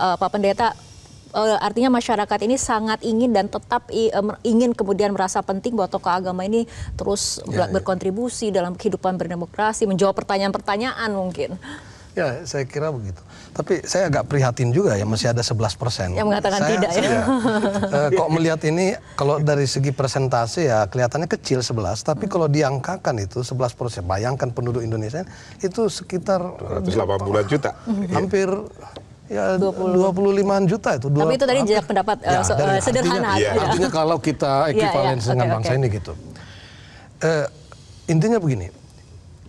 uh, Pak Pendeta uh, artinya masyarakat ini sangat ingin dan tetap i, uh, ingin kemudian merasa penting bahwa tokoh agama ini terus ya, berkontribusi ya. berkontribusi dalam kehidupan berdemokrasi, menjawab pertanyaan-pertanyaan mungkin. Ya, saya kira begitu. Tapi saya agak prihatin juga ya, masih ada 11 persen. Yang mengatakan saya, tidak saya, ya. Iya. eh, kok melihat ini, kalau dari segi presentasi ya kelihatannya kecil 11, tapi hmm. kalau diangkakan itu 11 persen, bayangkan penduduk Indonesia itu sekitar... 280 juta. Hampir ya 20. 25 juta itu. Tapi itu tadi jejak pendapat eh, ya, uh, so, dari, eh, sederhana. Iya, artinya, ya. artinya kalau kita iya, iya. equivalensi ya, ya. dengan okay, bangsa okay. ini gitu. Uh, intinya begini,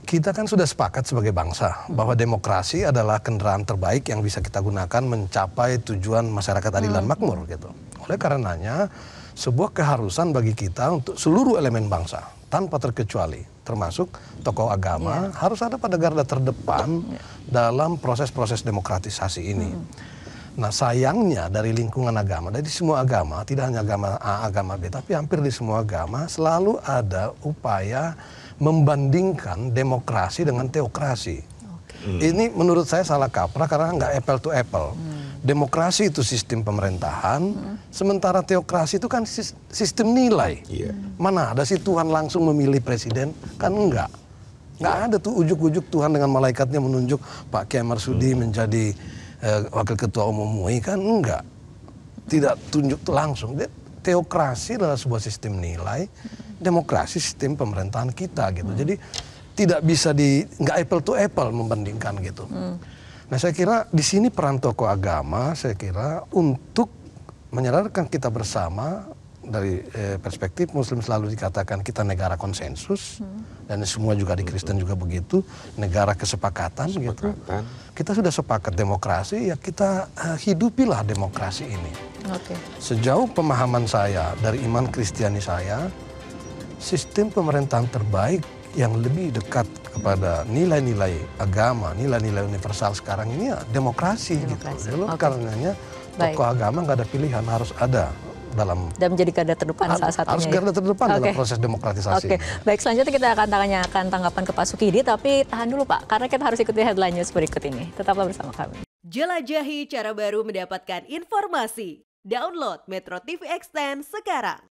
kita kan sudah sepakat sebagai bangsa bahwa demokrasi adalah kendaraan terbaik yang bisa kita gunakan mencapai tujuan masyarakat adil dan hmm. makmur gitu. Oleh karenanya sebuah keharusan bagi kita untuk seluruh elemen bangsa tanpa terkecuali termasuk tokoh agama yeah. harus ada pada garda terdepan yeah. dalam proses-proses demokratisasi ini. Mm. Nah, sayangnya dari lingkungan agama, dari semua agama, tidak hanya agama A, agama B, tapi hampir di semua agama selalu ada upaya membandingkan demokrasi dengan teokrasi. Okay. Hmm. Ini menurut saya salah kaprah karena nggak apple to apple. Hmm demokrasi itu sistem pemerintahan, hmm. sementara teokrasi itu kan sistem nilai. Yeah. Mana ada sih Tuhan langsung memilih presiden? Kan enggak. Enggak ada tuh ujuk-ujuk Tuhan dengan malaikatnya menunjuk Pak Kiai Marsudi hmm. menjadi eh, wakil ketua umum MUI kan enggak. Tidak tunjuk langsung. Teokrasi adalah sebuah sistem nilai, demokrasi sistem pemerintahan kita gitu. Hmm. Jadi tidak bisa di nggak apple to apple membandingkan gitu. Hmm. Nah saya kira di sini peran tokoh agama saya kira untuk menyadarkan kita bersama dari eh, perspektif Muslim selalu dikatakan kita negara konsensus hmm. dan semua juga di Kristen juga begitu negara kesepakatan, gitu. kesepakatan. gitu kita sudah sepakat demokrasi ya kita eh, hidupilah demokrasi ini okay. sejauh pemahaman saya dari iman Kristiani saya sistem pemerintahan terbaik yang lebih dekat kepada nilai-nilai agama, nilai-nilai universal sekarang ini ya demokrasi, gitu. demokrasi. gitu. Dulu okay. karenanya tokoh Baik. agama nggak ada pilihan harus ada dalam dan menjadi garda terdepan salah satunya. Harus ya. garda terdepan okay. dalam proses demokratisasi. Oke, okay. baik selanjutnya kita akan tanyakan tanggapan ke Pak Sukidi, tapi tahan dulu Pak, karena kita harus ikuti headline news berikut ini. Tetaplah bersama kami. Jelajahi cara baru mendapatkan informasi. Download Metro TV Extend sekarang.